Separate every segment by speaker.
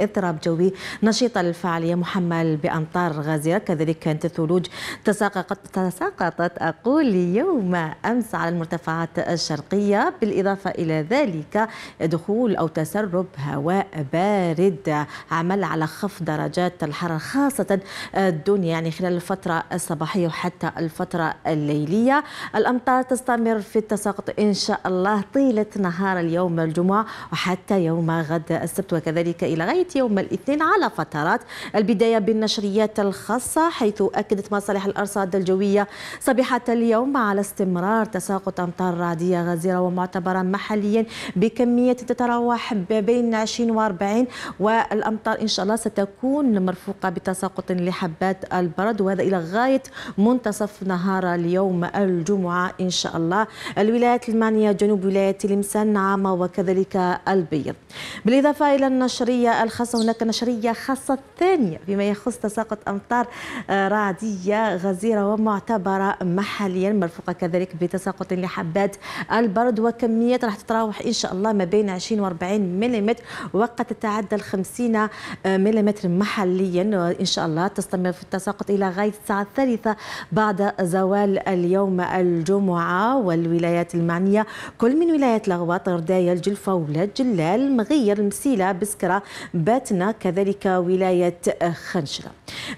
Speaker 1: اضطراب جوي نشيط الفعالية محمل بأمطار غازية كذلك كانت الثلوج تساقطت, تساقطت أقول يوم أمس على المرتفعات الشرقية بالإضافة إلى ذلك دخول أو تسرب هواء بارد عمل على خفض درجات الحرارة خاصة الدنيا يعني خلال الفترة الصباحية وحتى الفترة الليلية الأمطار تستمر في التساقط إن شاء الله طيلة نهار اليوم الجمعة وحتى يوم غد السبت وكذلك إلى غير الثالث يوم الاثنين على فترات البداية بالنشريات الخاصة حيث أكدت مصالح الأرصاد الجوية صبيحة اليوم على استمرار تساقط أمطار رعدية غزيرة ومعتبرة محليا بكمية تتراوح بين 20 و 40 والأمطار إن شاء الله ستكون مرفوقة بتساقط لحبات البرد وهذا إلى غاية منتصف نهار اليوم الجمعة إن شاء الله الولايات المانية جنوب ولاية تلمسان نعامة وكذلك البيض بالإضافة إلى النشرية خاصة هناك نشرية خاصة ثانية بما يخص تساقط أمطار آه، رعدية غزيرة ومعتبرة محليا مرفوقة كذلك بتساقط لحبات البرد وكميات راح تتراوح إن شاء الله ما بين 20 و 40 ملم وقد تتعدى ال 50 ملم محليا وإن شاء الله تستمر في التساقط إلى غاية الساعة الثالثة بعد زوال اليوم الجمعة والولايات المعنية كل من ولايات لغواط غرداية الجلفة ولاد جلال مغير المسيلة بسكرة باتنا كذلك ولاية خنشلة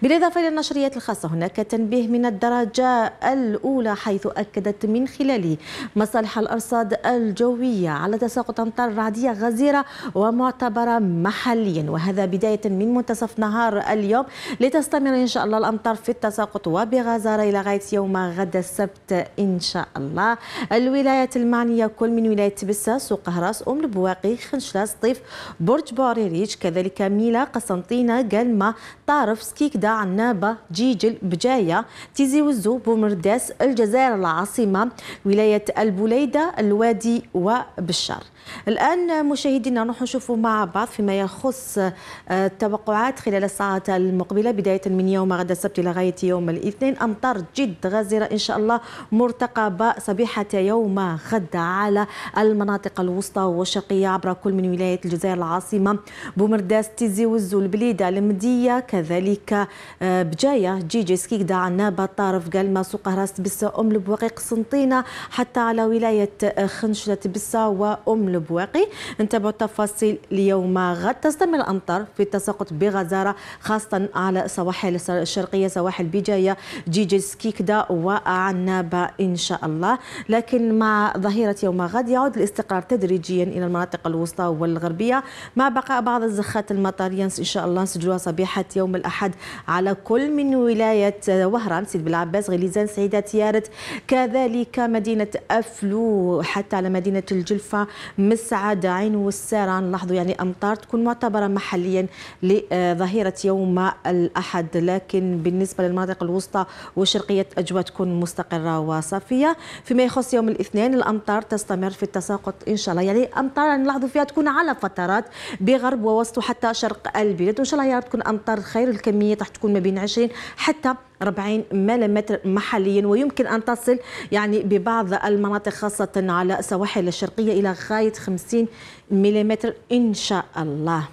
Speaker 1: بالإضافة إلى النشريات الخاصة هناك تنبيه من الدرجة الأولى حيث أكدت من خلاله مصالح الأرصاد الجوية على تساقط أمطار رعدية غزيرة ومعتبرة محليا وهذا بداية من منتصف نهار اليوم لتستمر إن شاء الله الأمطار في التساقط وبغزارة إلى غاية يوم غدا السبت إن شاء الله الولايات المعنية كل من ولاية بسا سوق هراس أم البواقي خنشلة سطيف برج بوريريج كذلك كذلك ميلا قسنطينة قلمة طارف سكيكدا عنابة جيجل بجاية تيزي وزو بومرداس الجزائر العاصمة ولاية البوليدة الوادي وبشار الآن مشاهدينا نروح نشوفوا مع بعض فيما يخص آه، التوقعات خلال الساعات المقبلة بداية من يوم غدا السبت إلى غاية يوم الاثنين أمطار جد غزيرة إن شاء الله مرتقبة صبيحة يوم غدا على المناطق الوسطى والشرقية عبر كل من ولاية الجزائر العاصمة بومرداس داس تيزي وزو البليده المديه كذلك آه، بجايه جيجي سكيكدا عنابه طارف ما سوق راس تبسه ام البواقي قسنطينه حتى على ولايه آه، خنشله تبسه وام البواقي نتابعوا التفاصيل اليوم غد تستمر الامطار في التساقط بغزاره خاصه على سواحل الشرقيه سواحل بجايه جيجي دا وعنابه ان شاء الله لكن مع ظهيره يوم غد يعود الاستقرار تدريجيا الى المناطق الوسطى والغربيه مع بقاء بعض الزخ ضخت المطر ينس إن شاء الله نسجلوها صبيحة يوم الأحد على كل من ولاية وهران سيد بلعباس غليزان سعيدة يارت كذلك مدينة أفلو حتى على مدينة الجلفة مسعد عين والسارة نلاحظوا يعني أمطار تكون معتبرة محليا لظهيرة يوم الأحد لكن بالنسبة للمناطق الوسطى وشرقية أجواء تكون مستقرة وصافية فيما يخص يوم الاثنين الأمطار تستمر في التساقط إن شاء الله يعني أمطار نلاحظوا فيها تكون على فترات بغرب ووسط وحتى شرق البلاد وان شاء الله يا رب تكون امطار خير الكميه راح تكون ما بين 20 حتى 40 ملم محليا ويمكن ان تصل يعني ببعض المناطق خاصه على السواحل الشرقيه الى غايه 50 ملم ان شاء الله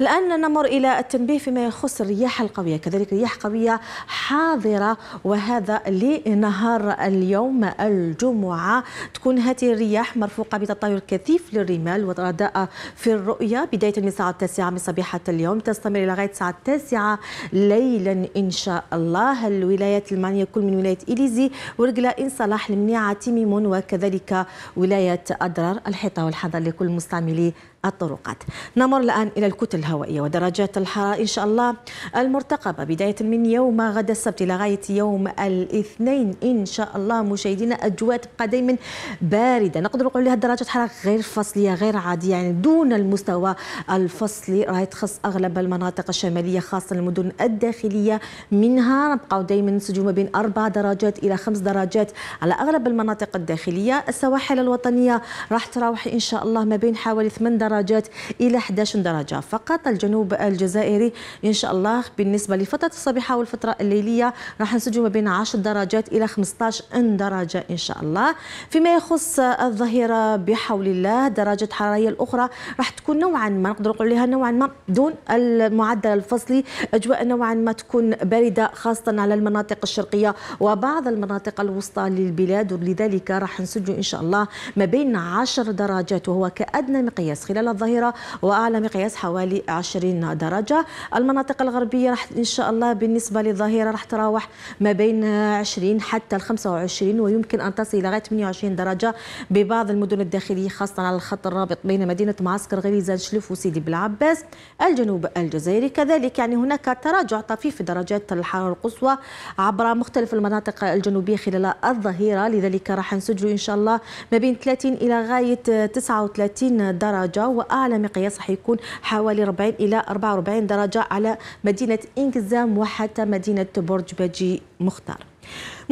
Speaker 1: الآن نمر إلى التنبيه فيما يخص الرياح القوية كذلك رياح قوية حاضرة وهذا لنهار اليوم الجمعة تكون هذه الرياح مرفوقة بتطاير كثيف للرمال ورداء في الرؤية بداية من الساعة التاسعة من صبيحة اليوم تستمر إلى غاية الساعة التاسعة ليلا إن شاء الله الولايات المعنية كل من ولاية إليزي ورقلا إن صلاح المنيعة تيميمون وكذلك ولاية أدرار الحيطة والحذر لكل مستعملي الطرقات نمر الآن إلى الكتل الهوائية ودرجات الحرارة إن شاء الله المرتقبة بداية من يوم غدا السبت إلى غاية يوم الاثنين إن شاء الله مشاهدينا أجواء تبقى دائما باردة نقدر نقول لها درجات حرارة غير فصلية غير عادية يعني دون المستوى الفصلي راهي تخص أغلب المناطق الشمالية خاصة المدن الداخلية منها نبقاو دائما نسجوا ما بين أربع درجات إلى خمس درجات على أغلب المناطق الداخلية السواحل الوطنية راح تراوح إن شاء الله ما بين حوالي ثمان درجات درجات إلى 11 درجة فقط الجنوب الجزائري إن شاء الله بالنسبة لفترة الصبيحة والفترة الليلية راح نسجل ما بين 10 درجات إلى 15 درجة إن شاء الله فيما يخص الظهيرة بحول الله درجة حرارية الأخرى راح تكون نوعا ما نقدر نقول لها نوعا ما دون المعدل الفصلي أجواء نوعا ما تكون باردة خاصة على المناطق الشرقية وبعض المناطق الوسطى للبلاد ولذلك راح نسجل إن شاء الله ما بين 10 درجات وهو كأدنى مقياس خلال خلال الظهيرة وأعلى مقياس حوالي 20 درجة المناطق الغربية رح إن شاء الله بالنسبة للظهيرة راح تراوح ما بين 20 حتى ال 25 ويمكن أن تصل لغاية 28 درجة ببعض المدن الداخلية خاصة على الخط الرابط بين مدينة معسكر غريزة شلف وسيدي بلعباس الجنوب الجزائري كذلك يعني هناك تراجع طفيف في درجات الحرارة القصوى عبر مختلف المناطق الجنوبية خلال الظهيرة لذلك راح نسجل إن شاء الله ما بين 30 إلى غاية 39 درجة واعلى مقياس حيكون حوالي 40 الى 44 درجه على مدينه انكزام وحتى مدينه برج بجي مختار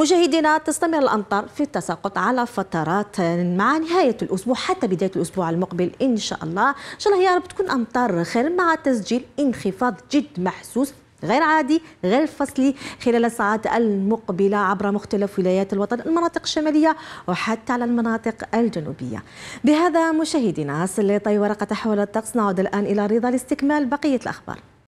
Speaker 1: مشاهدينا تستمر الامطار في التساقط على فترات مع نهايه الاسبوع حتى بدايه الاسبوع المقبل ان شاء الله ان شاء الله يا رب تكون امطار خير مع تسجيل انخفاض جد محسوس غير عادي غير فصلي خلال الساعات المقبلة عبر مختلف ولايات الوطن المناطق الشمالية وحتى على المناطق الجنوبية بهذا مشاهدينا سليطي ورقة حول الطقس نعود الآن إلى رضا لاستكمال بقية الأخبار